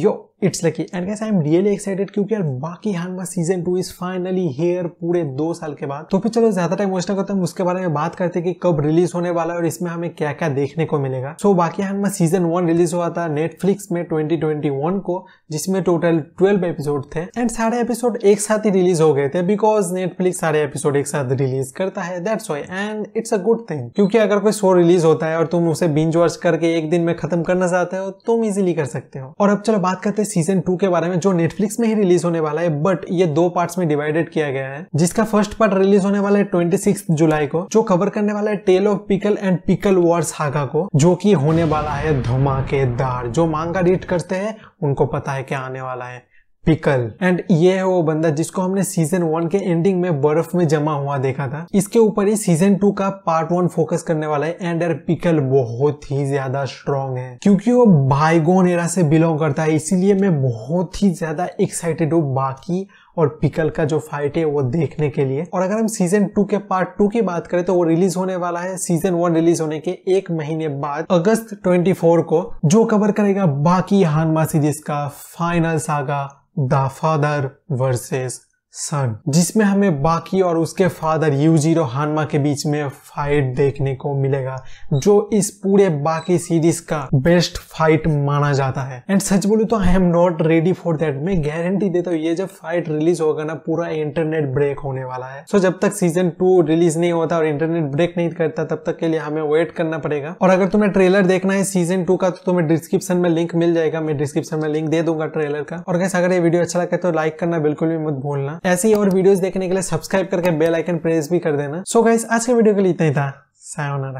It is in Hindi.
yo इट्स लकी एंड कैसे आई एम रियली एक्साइटेड क्योंकि यार Baki Hanma season two is finally here पूरे दो साल के बाद तो फिर चलो ज्यादा टाइम वेस्ट ना करते हैं उसके बारे में बात करते हैं कि कब रिलीज होने वाला है और इसमें हमें क्या क्या देखने को मिलेगा सो so, बाकी हानमा सीजन वन रिलीज हुआ था नेटफ्लिक्स में वन को जिसमें टोटल ट्वेल्व एपिसोड थे एंड सारे एपिसोड एक साथ ही रिलीज हो गए थे बिकॉज नेटफ्लिक्स सारे एपिसोड एक साथ रिलीज करता है that's why and it's a good thing क्योंकि अगर कोई शो रिलीज होता है और तुम उसे बिंज वॉच करके एक दिन में खत्म करना चाहते हो तुम इजिली कर सकते हो और अब चलो बात करते सीजन टू के बारे में जो नेटफ्लिक्स में ही रिलीज होने वाला है बट ये दो पार्ट में डिवाइडेड किया गया है जिसका फर्स्ट पार्ट रिलीज होने वाला है ट्वेंटी जुलाई को जो कवर करने वाला है tale of pickle and pickle wars हागा को जो की होने वाला है धमाकेदार जो मांगा रीड करते हैं उनको पता है क्या आने वाला है पिकल एंड ये है वो बंदा जिसको हमने सीजन वन के एंडिंग में बर्फ में जमा हुआ देखा था इसके ऊपर ही सीजन टू का पार्ट वन फोकस करने वाला है एंड पिकल बहुत ही ज्यादा स्ट्रॉन्ग है क्योंकि वो भाईगोन एरा से बिलोंग करता है इसीलिए मैं बहुत ही ज्यादा एक्साइटेड हूँ बाकी और पिकल का जो फाइट है वो देखने के लिए और अगर हम सीजन टू के पार्ट टू की बात करें तो वो रिलीज होने वाला है सीजन वन रिलीज होने के एक महीने बाद अगस्त 24 को जो कवर करेगा बाकी हानमा सीरीज का final saga the father versus son जिसमें हमें बाकी और उसके फादर यूजीरो हानमा के बीच में फाइट देखने को मिलेगा जो इस पूरे बाकी सीरीज का बेस्ट फाइट माना जाता है एंड सच बोलू तो I am not ready for that मैं गारंटी देता हूँ ये जब फाइट रिलीज होगा ना पूरा इंटरनेट ब्रेक होने वाला है सो so, जब तक सीजन टू रिलीज नहीं होता और इंटरनेट ब्रेक नहीं करता तब तक के लिए हमें वेट करना पड़ेगा और अगर तुम्हें ट्रेलर देखना है सीजन टू का तो तुम्हें डिस्क्रिप्शन में लिंक मिल जाएगा मैं डिस्क्रिप्शन में लिंक दे दूंगा ट्रेलर का और कैसे अगर ये वीडियो अच्छा लगे तो लाइक करना बिल्कुल भी मत भूलना ऐसे ही और वीडियोस देखने के लिए सब्सक्राइब करके बेल आइकन प्रेस भी कर देना सो so गाइस आज के वीडियो के लिए इतना ही था सायोनारा